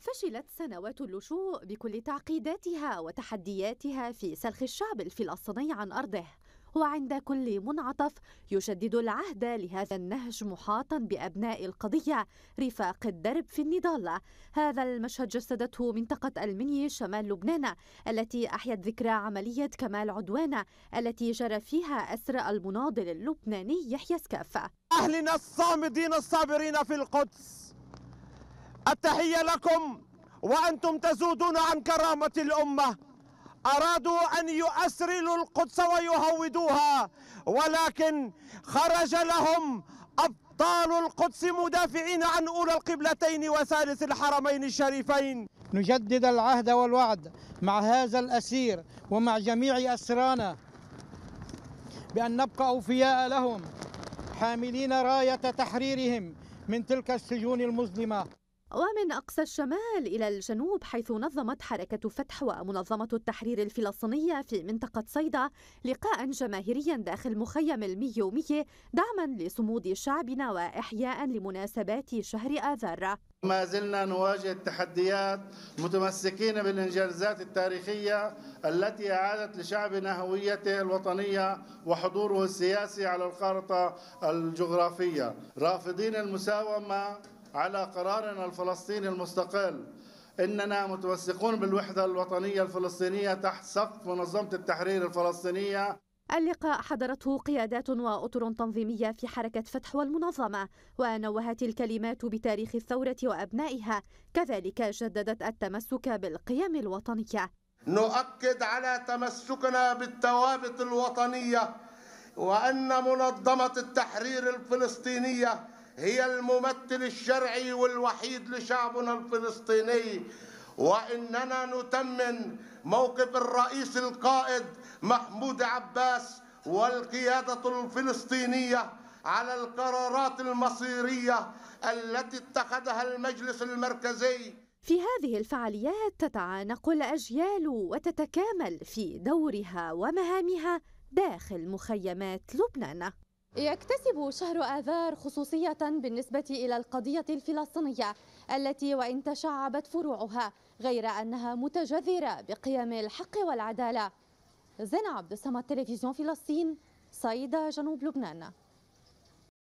فشلت سنوات اللجوء بكل تعقيداتها وتحدياتها في سلخ الشعب الفلسطيني عن أرضه وعند كل منعطف يشدد العهد لهذا النهج محاطا بأبناء القضية رفاق الدرب في النضال هذا المشهد جسدته منطقة المني شمال لبنان التي أحيت ذكرى عملية كمال عدوانة التي جرى فيها أسر المناضل اللبناني يحيى سكافه أهلنا الصامدين الصابرين في القدس التحية لكم وأنتم تزودون عن كرامة الأمة أرادوا أن يؤسرلوا القدس ويهودوها ولكن خرج لهم أبطال القدس مدافعين عن أولى القبلتين وثالث الحرمين الشريفين نجدد العهد والوعد مع هذا الأسير ومع جميع أسرانا بأن نبقى أوفياء لهم حاملين راية تحريرهم من تلك السجون المظلمة ومن أقصى الشمال إلى الجنوب حيث نظمت حركة فتح ومنظمة التحرير الفلسطينية في منطقة صيدا لقاء جماهيريا داخل مخيم الميومية دعما لصمود شعبنا وإحياء لمناسبات شهر آذار ما زلنا نواجه التحديات متمسكين بالانجازات التاريخيه التي اعادت لشعبنا هويته الوطنيه وحضوره السياسي على الخارطه الجغرافيه رافضين المساومه على قرارنا الفلسطيني المستقل إننا متوثقون بالوحدة الوطنية الفلسطينية تحت سقف منظمة التحرير الفلسطينية اللقاء حضرته قيادات وأطر تنظيمية في حركة فتح والمنظمة ونوهت الكلمات بتاريخ الثورة وأبنائها كذلك جددت التمسك بالقيم الوطنية نؤكد على تمسكنا بالثوابت الوطنية وأن منظمة التحرير الفلسطينية هي الممثل الشرعي والوحيد لشعبنا الفلسطيني وإننا نتمن موقف الرئيس القائد محمود عباس والقيادة الفلسطينية على القرارات المصيرية التي اتخذها المجلس المركزي في هذه الفعاليات تتعانق الأجيال وتتكامل في دورها ومهامها داخل مخيمات لبنان يكتسب شهر آذار خصوصية بالنسبة إلى القضية الفلسطينية التي وإن تشعبت فروعها غير أنها متجذرة بقيم الحق والعدالة زين عبد السمد تلفزيون فلسطين صيدا جنوب لبنان